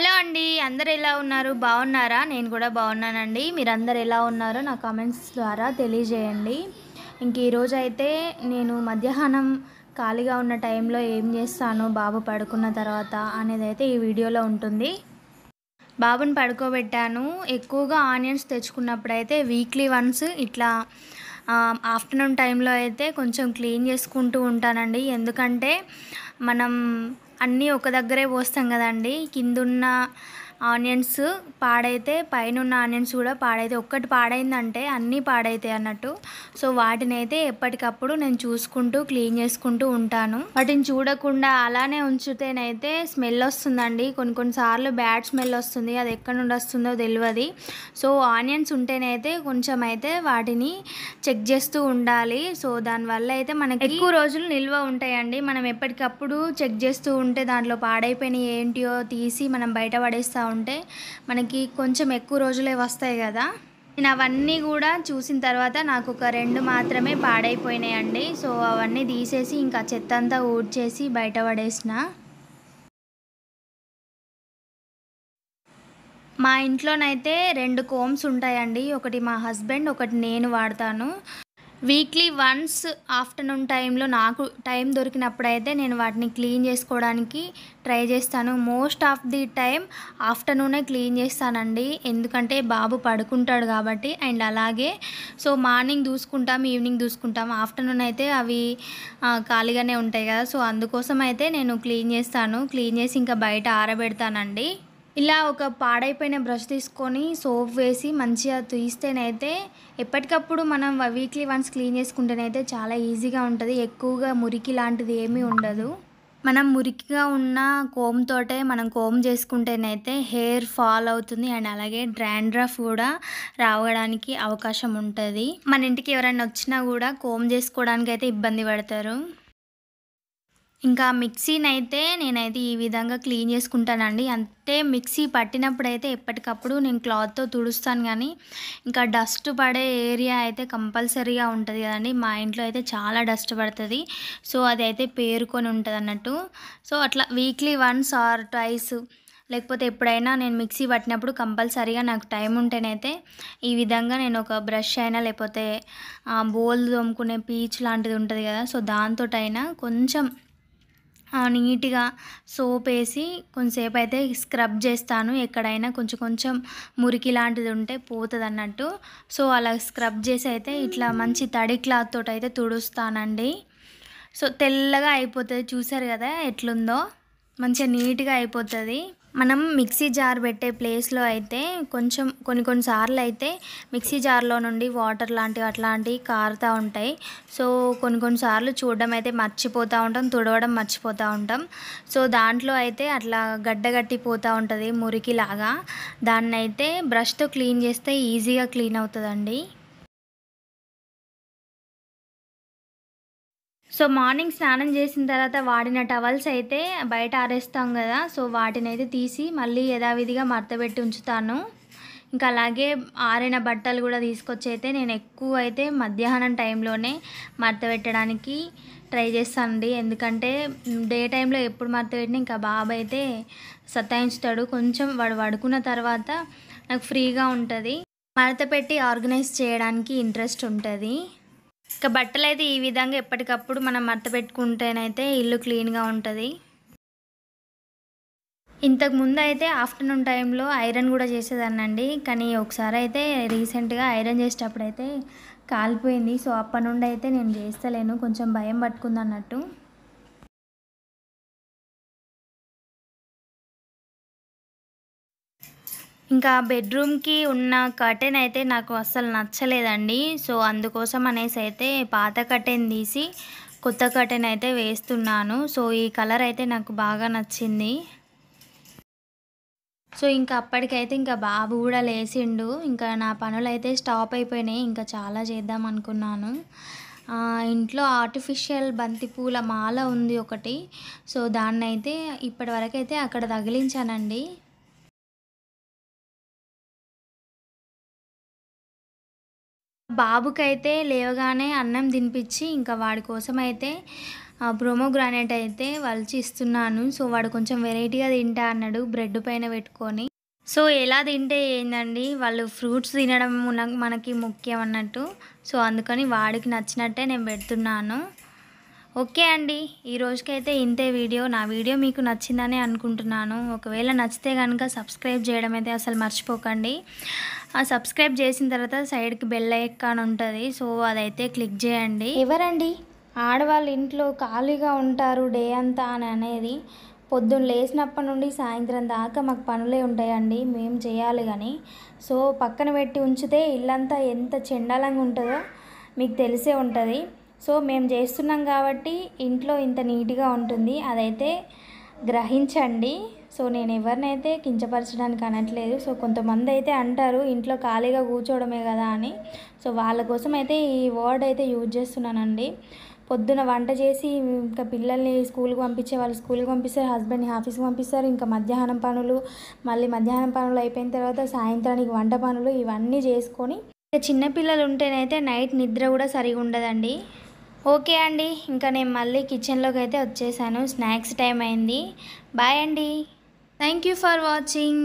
hello అండి అందరు ఎలా ఉన్నారు బాగున్నారా నేను కూడా బాగున్నానండి మీరందరు ఎలా ఉన్నారో నా కామెంట్స్ ద్వారా తెలియజేయండి ఇంక ఈరోజు అయితే నేను మధ్యాహ్నం ఖాళీగా ఉన్న టైంలో ఏం చేస్తాను బాబు పడుకున్న తర్వాత అనేది అయితే ఈ వీడియోలో ఉంటుంది బాబుని పడుకోబెట్టాను ఎక్కువగా ఆనియన్స్ తెచ్చుకున్నప్పుడు అయితే వీక్లీ వన్స్ ఇట్లా ఆఫ్టర్నూన్ టైంలో అయితే కొంచెం క్లీన్ చేసుకుంటూ ఉంటానండి ఎందుకంటే మనం అన్నీ ఒక దగ్గరే పోస్తాం కదండి కిందున్న ఆనియన్స్ పాడైతే పైన ఉన్న ఆనియన్స్ కూడా పాడైతే ఒక్కటి పాడైందంటే అన్నీ పాడైతాయి అన్నట్టు సో వాటిని అయితే ఎప్పటికప్పుడు నేను చూసుకుంటూ క్లీన్ చేసుకుంటూ ఉంటాను వాటిని చూడకుండా అలానే ఉంచితేనైతే స్మెల్ వస్తుందండి కొన్ని కొన్నిసార్లు బ్యాడ్ స్మెల్ వస్తుంది అది ఎక్కడ నుండి వస్తుందో తెలియదు సో ఆనియన్స్ ఉంటేనైతే కొంచెం అయితే వాటిని చెక్ చేస్తూ ఉండాలి సో దానివల్ల అయితే మనకి ఎక్కువ రోజులు నిల్వ ఉంటాయండి మనం ఎప్పటికప్పుడు చెక్ చేస్తూ ఉంటే దాంట్లో పాడైపోయినవి ఏంటియో తీసి మనం బయట పడేస్తూ ఉంటే మనకి కొంచెం ఎక్కువ రోజులే వస్తాయి కదా నేను అవన్నీ కూడా చూసిన తర్వాత నాకు ఒక రెండు మాత్రమే పాడైపోయినాయండి సో అవన్నీ తీసేసి ఇంకా చెత్త అంతా ఊడ్చేసి బయట పడేసిన మా ఇంట్లోనైతే రెండు కోమ్స్ ఉంటాయండి ఒకటి మా హస్బెండ్ ఒకటి నేను వాడతాను వీక్లీ వన్స్ ఆఫ్టర్నూన్ టైంలో నాకు టైం దొరికినప్పుడైతే నేను వాటిని క్లీన్ చేసుకోవడానికి ట్రై చేస్తాను మోస్ట్ ఆఫ్ ది టైం ఆఫ్టర్నూనే క్లీన్ చేస్తానండి ఎందుకంటే బాబు పడుకుంటాడు కాబట్టి అండ్ అలాగే సో మార్నింగ్ చూసుకుంటాం ఈవినింగ్ చూసుకుంటాం ఆఫ్టర్నూన్ అయితే అవి ఖాళీగానే ఉంటాయి కదా సో అందుకోసం అయితే నేను క్లీన్ చేస్తాను క్లీన్ చేసి ఇంకా బయట ఆరబెడతానండి ఇలా ఒక పాడైపోయిన బ్రష్ తీసుకొని సోప్ వేసి మంచిగా తీస్తేనైతే ఎప్పటికప్పుడు మనం వీక్లీ వన్స్ క్లీన్ చేసుకుంటేనైతే చాలా ఈజీగా ఉంటుంది ఎక్కువగా మురికి లాంటిది ఏమీ ఉండదు మనం మురికిగా ఉన్న కోమ్తోటే మనం కోమ్ చేసుకుంటేనైతే హెయిర్ ఫాల్ అవుతుంది అండ్ అలాగే డ్రాండ్రఫ్ కూడా రావడానికి అవకాశం ఉంటుంది మన ఇంటికి ఎవరైనా వచ్చినా కూడా కోమ్ చేసుకోవడానికి అయితే ఇబ్బంది పడతారు ఇంకా మిక్సీని అయితే నేనైతే ఈ విధంగా క్లీన్ చేసుకుంటానండి అంటే మిక్సీ పట్టినప్పుడు అయితే ఎప్పటికప్పుడు నేను క్లాత్తో తుడుస్తాను కానీ ఇంకా డస్ట్ పడే ఏరియా అయితే కంపల్సరీగా ఉంటుంది కదండి మా ఇంట్లో అయితే చాలా డస్ట్ పడుతుంది సో అది అయితే పేరుకొని ఉంటుంది అన్నట్టు సో అట్లా వీక్లీ వన్స్ ఆర్ ట్వైస్ లేకపోతే ఎప్పుడైనా నేను మిక్సీ పట్టినప్పుడు కంపల్సరీగా నాకు టైం ఉంటేనైతే ఈ విధంగా నేను ఒక బ్రష్ అయినా లేకపోతే బోల్ తోముకునే పీచ్ లాంటిది ఉంటుంది కదా సో దాంతో కొంచెం నీట్గా సోప్ వేసి కొంచెంసేపు అయితే స్క్రబ్ చేస్తాను ఎక్కడైనా కొంచెం కొంచెం మురికి లాంటిది ఉంటే పోతుంది అన్నట్టు సో అలా స్క్రబ్ చేసి అయితే ఇట్లా మంచి తడి క్లాత్ తోటి అయితే తుడుస్తానండి సో తెల్లగా అయిపోతుంది చూసారు కదా ఎట్లుందో మంచిగా నీట్గా అయిపోతుంది మనం మిక్సీ జార్ పెట్టే ప్లేస్లో అయితే కొంచెం కొన్ని కొన్నిసార్లు అయితే మిక్సీ జార్లో నుండి వాటర్ లాంటివి అట్లాంటివి కారుతూ ఉంటాయి సో కొన్ని కొన్నిసార్లు చూడడం అయితే మర్చిపోతూ ఉంటాం తుడవడం మర్చిపోతూ ఉంటాం సో దాంట్లో అయితే అట్లా గడ్డగట్టిపోతూ ఉంటుంది మురికిలాగా దాన్ని అయితే బ్రష్తో క్లీన్ చేస్తే ఈజీగా క్లీన్ అవుతుందండి సో మార్నింగ్ స్నానం చేసిన తర్వాత వాడిన టవల్స్ అయితే బయట ఆరేస్తాం కదా సో వాటిని అయితే తీసి మళ్ళీ యథావిధిగా మర్తబెట్టి ఉంచుతాను ఇంకా అలాగే ఆరిన బట్టలు కూడా తీసుకొచ్చి అయితే నేను ఎక్కువ అయితే మధ్యాహ్నం టైంలోనే మడత పెట్టడానికి ట్రై చేస్తానండి ఎందుకంటే డే టైంలో ఎప్పుడు మడత పెట్టినా ఇంకా బాబు అయితే సతాయించుతాడు కొంచెం వాడు పడుకున్న తర్వాత నాకు ఫ్రీగా ఉంటుంది మడత పెట్టి ఆర్గనైజ్ చేయడానికి ఇంట్రెస్ట్ ఉంటుంది ఇక బట్టలు అయితే ఈ విధంగా ఎప్పటికప్పుడు మనం మడత పెట్టుకుంటేనైతే ఇల్లు క్లీన్గా ఉంటుంది ఇంతకు ముందు అయితే ఆఫ్టర్నూన్ టైంలో ఐరన్ కూడా చేసేదాన్నండి కానీ ఒకసారి అయితే రీసెంట్గా ఐరన్ చేసేటప్పుడు అయితే కాలిపోయింది సో అప్పటి నుండి అయితే నేను చేస్తలేను కొంచెం భయం పట్టుకుంది అన్నట్టు ఇంకా బెడ్రూమ్కి ఉన్న కర్టెన్ అయితే నాకు అస్సలు నచ్చలేదండి సో అందుకోసం అనేసి అయితే పాత కర్టెన్ తీసి కొత్త కర్టెన్ అయితే వేస్తున్నాను సో ఈ కలర్ అయితే నాకు బాగా నచ్చింది సో ఇంకా అప్పటికైతే ఇంకా బాబు కూడా లేచిండు ఇంకా నా పనులు అయితే స్టాప్ అయిపోయినాయి ఇంకా చాలా చేద్దాం అనుకున్నాను ఇంట్లో ఆర్టిఫిషియల్ బంతిపూల మాల ఉంది ఒకటి సో దాన్నైతే ఇప్పటివరకైతే అక్కడ తగిలించానండి బాబుకైతే లేవగానే అన్నం తినిపించి ఇంకా వాడి కోసం అయితే ప్రోమోగ్రానేట్ అయితే వలిచి ఇస్తున్నాను సో వాడు కొంచెం వెరైటీగా తింటా అన్నాడు బ్రెడ్ పైన పెట్టుకొని సో ఎలా తింటే ఏందండి వాళ్ళు ఫ్రూట్స్ తినడం మనకి ముఖ్యం అన్నట్టు సో అందుకని వాడికి నచ్చినట్టే నేను పెడుతున్నాను ఓకే అండి ఈ రోజుకైతే ఇంతే వీడియో నా వీడియో మీకు నచ్చిందని అనుకుంటున్నాను ఒకవేళ నచ్చితే కనుక సబ్స్క్రైబ్ చేయడం అయితే అసలు మర్చిపోకండి ఆ సబ్స్క్రైబ్ చేసిన తర్వాత సైడ్కి బెల్ ఐకాన్ ఉంటుంది సో అదైతే క్లిక్ చేయండి ఎవరండి ఆడవాళ్ళు ఇంట్లో ఖాళీగా ఉంటారు డే అంతా అని అనేది పొద్దున్న లేచినప్పటి నుండి సాయంత్రం దాకా మాకు పనులే ఉంటాయండి మేము చేయాలి కానీ సో పక్కన పెట్టి ఉంచితే ఇల్లంతా ఎంత చెండాలంగా ఉంటుందో మీకు తెలిసే ఉంటుంది సో మేము చేస్తున్నాం కాబట్టి ఇంట్లో ఇంత నీట్గా ఉంటుంది అదైతే గ్రహించండి సో నేను ఎవరినైతే కించపరచడానికి అనట్లేదు సో కొంతమంది అయితే అంటారు ఇంట్లో ఖాళీగా కూర్చోవడమే కదా అని సో వాళ్ళ కోసం అయితే ఈ వర్డ్ అయితే యూజ్ చేస్తున్నానండి పొద్దున వంట చేసి ఇంకా పిల్లల్ని స్కూల్కి పంపించే వాళ్ళు స్కూల్కి పంపిస్తారు హస్బెండ్ని ఆఫీస్కి పంపిస్తారు ఇంకా మధ్యాహ్నం పనులు మళ్ళీ మధ్యాహ్నం పనులు అయిపోయిన తర్వాత సాయంత్రానికి వంట పనులు ఇవన్నీ చేసుకొని ఇంకా చిన్నపిల్లలు ఉంటేనైతే నైట్ నిద్ర కూడా సరిగా ఉండదండి ఓకే అండి ఇంకా నేను మళ్ళీ కిచెన్లోకి అయితే వచ్చేసాను స్నాక్స్ టైం అయింది బాయ్ అండి థ్యాంక్ యూ ఫర్ వాచింగ్